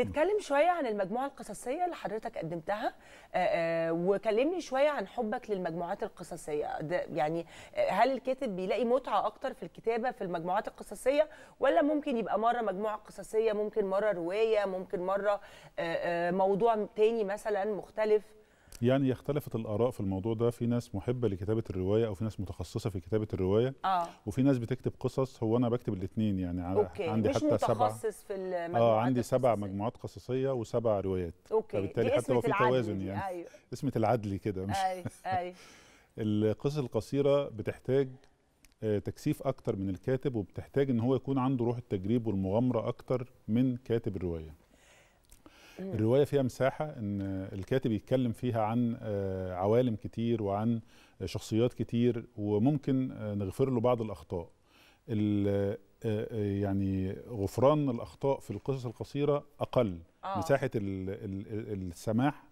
نتكلم شوية عن المجموعة القصصية اللي حضرتك قدمتها آه، آه، وكلمني شوية عن حبك للمجموعات القصصية يعني آه، هل الكاتب بيلاقي متعة أكتر في الكتابة في المجموعات القصصية ولا ممكن يبقى مرة مجموعة قصصية ممكن مرة رواية ممكن مرة موضوع تاني مثلا مختلف يعني اختلفت الاراء في الموضوع ده في ناس محبه لكتابه الروايه او في ناس متخصصه في كتابه الروايه آه. وفي ناس بتكتب قصص هو انا بكتب الاثنين يعني أوكي. عندي مش حتى متخصص سبع في المجموعات اه عندي سبع مجموعات قصصيه وسبع روايات أوكي. فبالتالي حتى هو في توازن يعني أيوه. اسمه العدل كده مش ايوه ايوه القصص القصيره بتحتاج آه، تكثيف اكتر من الكاتب وبتحتاج ان هو يكون عنده روح التجريب والمغامره اكتر من كاتب الروايه الروايه فيها مساحه ان الكاتب يتكلم فيها عن آه، عوالم كتير وعن شخصيات كتير وممكن آه، نغفر له بعض الاخطاء آه، يعني غفران الاخطاء في القصص القصيره اقل آه. مساحه السماح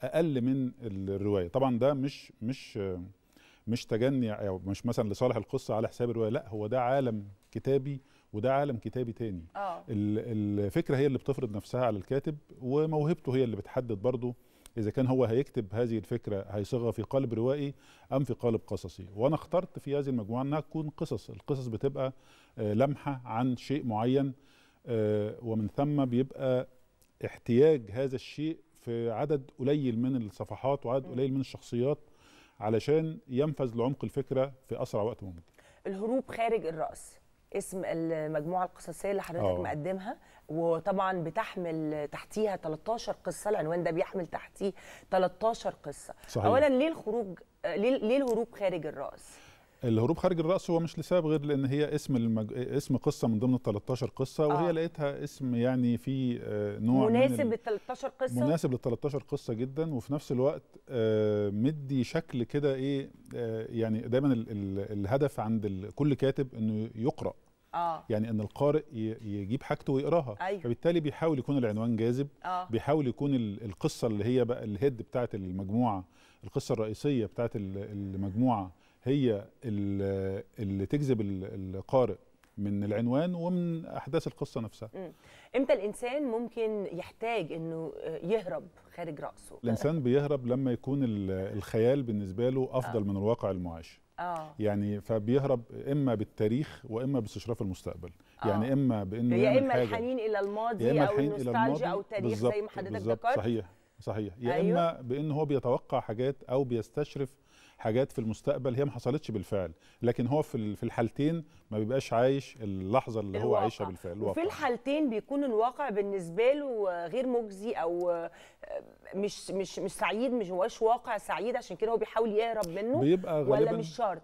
اقل من الروايه طبعا ده مش مش مش تجني او مش مثلا لصالح القصه على حساب الروايه لا هو ده عالم كتابي وده عالم كتابي تاني أوه. الفكره هي اللي بتفرض نفسها على الكاتب وموهبته هي اللي بتحدد برضه اذا كان هو هيكتب هذه الفكره هيصيغها في قالب روائي ام في قالب قصصي وانا اخترت في هذه المجموعه انها تكون قصص القصص بتبقى آه، لمحه عن شيء معين آه، ومن ثم بيبقى احتياج هذا الشيء في عدد قليل من الصفحات وعدد قليل من الشخصيات علشان ينفذ لعمق الفكره في اسرع وقت ممكن الهروب خارج الراس اسم المجموعه القصصيه اللي حضرتك أوه. مقدمها وطبعا بتحمل تحتيها 13 قصه العنوان ده بيحمل تحتيه 13 قصه صحيح. اولا ليه الخروج ليه, الهروب خارج الراس الهروب خارج الرأس هو مش لسبب غير لأن هي اسم المج... اسم قصة من ضمن ال 13 قصة وهي آه. لقيتها اسم يعني في آه، نوع مناسب لل 13 قصة مناسب لل 13 قصة جدا وفي نفس الوقت آه، مدي شكل كده إيه آه، يعني دايما ال... ال... الهدف عند ال... كل كاتب إنه يقرأ آه. يعني ان القارئ يجيب حاجته ويقراها أيوه. فبالتالي بيحاول يكون العنوان جاذب آه. بيحاول يكون القصه اللي هي بقى الهيد بتاعت المجموعه القصه الرئيسيه بتاعت المجموعه هي اللي تجذب القارئ من العنوان ومن احداث القصه نفسها امتى الانسان ممكن يحتاج انه يهرب خارج راسه الانسان بيهرب لما يكون الخيال بالنسبه له افضل آه. من الواقع المعاش آه. يعني فبيهرب اما بالتاريخ واما باستشراف المستقبل يعني آه. يعني اما بانه يا اما الحنين الى الماضي يا إما او النوستالجيا او التاريخ زي ما حضرتك ذكرت صحيح صحيح يا أيوه. اما بانه هو بيتوقع حاجات او بيستشرف حاجات في المستقبل هي ما حصلتش بالفعل لكن هو في في الحالتين ما بيبقاش عايش اللحظه اللي الواقع. هو عايشها بالفعل الواقع. وفي الحالتين بيكون الواقع بالنسبه له غير مجزي او مش مش مش سعيد مش هواش واقع سعيد عشان كده هو بيحاول يهرب منه بيبقى غالبا ولا مش شرط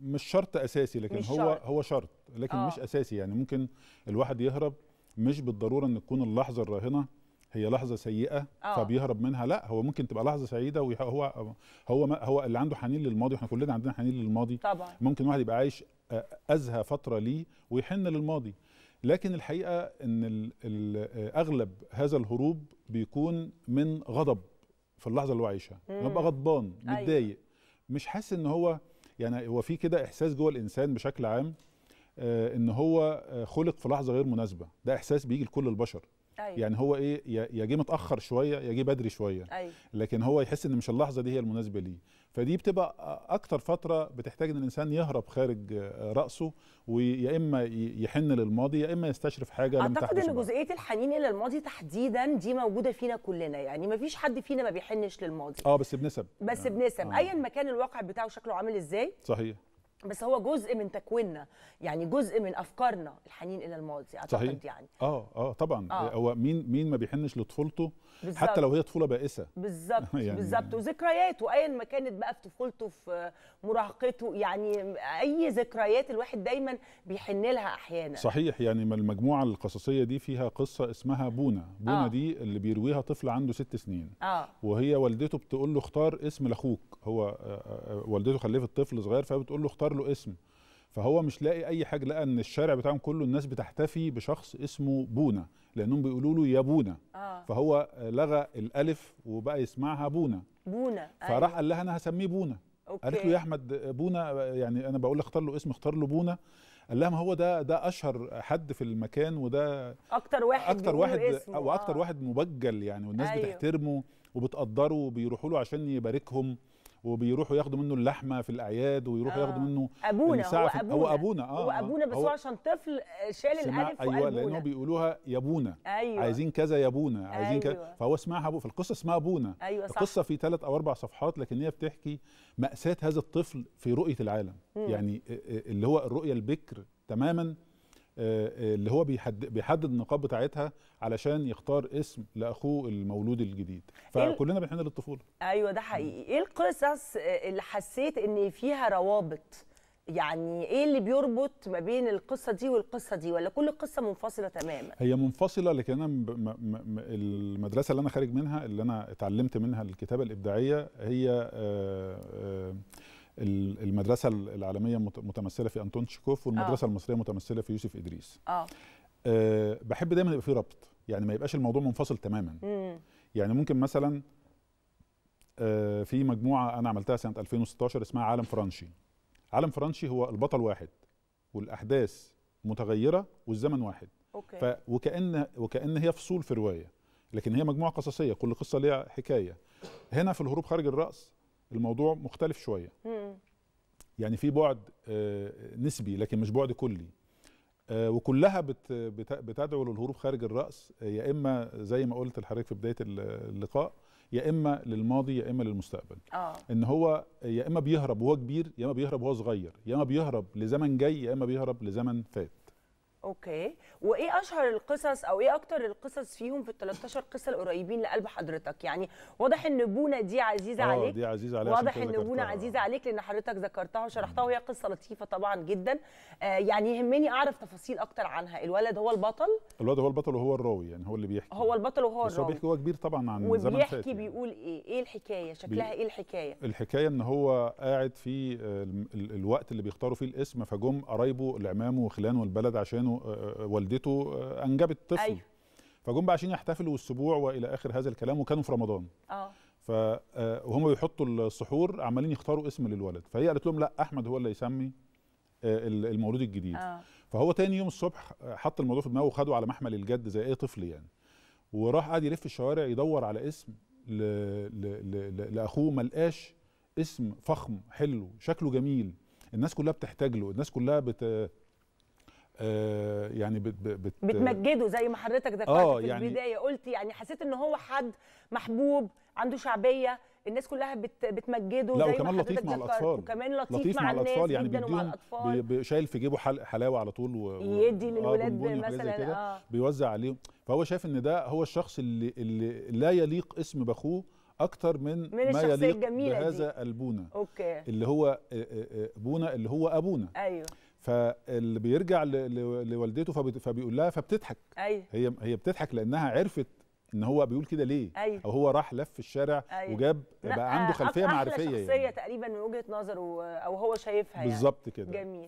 مش شرط اساسي لكن هو شرط. هو شرط لكن آه. مش اساسي يعني ممكن الواحد يهرب مش بالضروره ان تكون اللحظه الراهنه هي لحظه سيئه أوه. فبيهرب منها لا هو ممكن تبقى لحظه سعيده وهو هو هو اللي عنده حنين للماضي احنا كلنا عندنا حنين للماضي طبعا. ممكن واحد يبقى عايش ازهى فتره ليه ويحن للماضي لكن الحقيقه ان الـ الـ اغلب هذا الهروب بيكون من غضب في اللحظه اللي هو عايشها ببقى غضبان أيوه. متضايق أيوة. مش حاسس ان هو يعني هو في كده احساس جوه الانسان بشكل عام آه ان هو آه، خلق في لحظه غير مناسبه ده احساس بيجي لكل البشر أيوة. يعني هو ايه يا جه متاخر شويه يا جه بدري شويه أيوة. لكن هو يحس ان مش اللحظه دي هي المناسبه ليه فدي بتبقى اكتر فتره بتحتاج ان الانسان يهرب خارج آه، راسه ويا اما يحن للماضي يا اما يستشرف حاجه اعتقد ان جزئيه الحنين الى الماضي تحديدا دي موجوده فينا كلنا يعني ما فيش حد فينا ما بيحنش للماضي اه بس بنسب بس آه. بنسب آه. ايا ما كان الواقع بتاعه شكله عامل ازاي صحيح بس هو جزء من تكويننا يعني جزء من افكارنا الحنين الى الماضي اعتقد صحيح. يعني اه اه طبعا آه. هو مين مين ما بيحنش لطفولته بالزبط. حتى لو هي طفوله بائسه بالظبط يعني بالظبط وذكرياته ايا ما كانت بقى في طفولته في مراهقته يعني اي ذكريات الواحد دايما بيحن لها احيانا صحيح يعني المجموعه القصصيه دي فيها قصه اسمها بونا بونا آه. دي اللي بيرويها طفل عنده ست سنين آه. وهي والدته بتقول له اختار اسم لاخوك هو آه، آه، آه، والدته خلفت طفل صغير فبتقول له اختار اختار له اسم فهو مش لاقي اي حاجه لقى ان الشارع بتاعهم كله الناس بتحتفي بشخص اسمه بونا لانهم بيقولوا له يا بونا آه. فهو لغى الالف وبقى يسمعها بونا بونا فراح أيوه. قال لها انا هسميه بونا أوكي. قالت له يا احمد بونا يعني انا بقول اختار له اسم اختار له بونا قال لها ما هو ده ده اشهر حد في المكان وده اكتر واحد اكتر واحد اسمه. واكتر آه. واحد مبجل يعني والناس أيوه. بتحترمه وبتقدره وبيروحوا له عشان يباركهم وبيروحوا ياخدوا منه اللحمه في الاعياد ويروحوا آه. ياخدوا منه ابونا هو ابونا هو ابونا اه هو آه. ابونا بس هو عشان طفل شال الالف ايوه أبونا. لانه بيقولوها يا ابونا أيوة. عايزين كذا يا ابونا عايزين أيوة. كذا فهو اسمها في القصه اسمها ابونا أيوة صح. القصه في ثلاث او اربع صفحات لكن هي بتحكي ماساه هذا الطفل في رؤيه العالم م. يعني آه، آه، اللي هو الرؤيه البكر تماما اللي هو بيحدد, بيحدد النقاط بتاعتها علشان يختار اسم لاخوه المولود الجديد إيه فكلنا بنحن للطفوله ايوه ده حقيقي ايه القصص اللي حسيت ان فيها روابط يعني ايه اللي بيربط ما بين القصه دي والقصه دي ولا كل قصه منفصله تماما هي منفصله لكن انا المدرسه اللي انا خارج منها اللي انا اتعلمت منها الكتابه الابداعيه هي آآ آه، آآ آه، المدرسه العالميه متمثله في انطون تشيكوف والمدرسه آه. المصريه متمثله في يوسف ادريس آه. أه بحب دايما يبقى في ربط يعني ما يبقاش الموضوع منفصل تماما مم. يعني ممكن مثلا أه في مجموعه انا عملتها سنه 2016 اسمها عالم فرنشي عالم فرنشي هو البطل واحد والاحداث متغيره والزمن واحد أوكي. ف وكان وكان هي فصول في روايه لكن هي مجموعه قصصيه كل قصه ليها حكايه هنا في الهروب خارج الراس الموضوع مختلف شويه يعني في بعد آه، نسبي لكن مش بعد كلي آه، وكلها بتدعو للهروب خارج الراس آه، يا اما زي ما قلت لحضرتك في بدايه اللقاء يا اما للماضي يا اما للمستقبل آه. ان هو يا اما بيهرب وهو كبير يا اما بيهرب وهو صغير يا اما بيهرب لزمن جاي يا اما بيهرب لزمن فات اوكي وايه اشهر القصص او ايه اكتر القصص فيهم في ال 13 قصه القريبين لقلب حضرتك يعني واضح ان بونا دي عزيزه أوه عليك دي عزيزه عليك واضح ان بونا عزيزه عليك لان حضرتك ذكرتها وشرحتها وهي قصه لطيفه طبعا جدا آه يعني يهمني اعرف تفاصيل اكتر عنها الولد هو البطل الولد هو البطل وهو الراوي يعني هو اللي بيحكي هو البطل وهو الراوي هو بيحكي هو كبير طبعا عن زمان فات وبيحكي يعني. بيقول ايه ايه الحكايه شكلها بي... ايه الحكايه الحكايه ان هو قاعد في آه، الوقت اللي بيختاروا فيه الاسم فجم قرايبه العمام وخلانه والبلد عشان كانوا آه، آه، والدته آه، انجبت طفل أيوه. فجم بقى عشان يحتفلوا السبوع والى اخر هذا الكلام وكانوا في رمضان اه فهم بيحطوا السحور عمالين يختاروا اسم للولد فهي قالت لهم لا احمد هو اللي يسمي المولود الجديد آه. فهو تاني يوم الصبح حط الموضوع في دماغه وخده على محمل الجد زي اي طفل يعني وراح قاعد يلف الشوارع يدور على اسم ل... ل... ل... لاخوه ما لقاش اسم فخم حلو شكله جميل الناس كلها بتحتاج له الناس كلها بت... آه، يعني بت بت بتمجده زي ما حضرتك ذكرت آه في يعني البدايه قلت يعني حسيت ان هو حد محبوب عنده شعبيه الناس كلها بت بتمجده لا زي وكمان ما لطيف مع الاطفال وكمان لطيف, لطيف مع, مع الاطفال يعني بيديهم شايل في جيبه حل حلاوه على طول و... يدي آه، للولاد آه مثلا آه. بيوزع عليهم فهو شايف ان ده هو الشخص اللي, اللي لا يليق اسم باخوه اكتر من, من ما يليق بهذا دي. البونه أوكي. اللي هو آه، بونه اللي هو ابونا ايوه فاللي بيرجع لوالدته فبيقول لها فبتضحك أيوة. هي هي بتضحك لانها عرفت ان هو بيقول كده ليه أيوة. او هو راح لف الشارع أيوة. وجاب بقى عنده خلفيه معرفيه يعني. شخصية يعني تقريبا من وجهه نظره او هو شايفها يعني. بالظبط يعني. كده جميل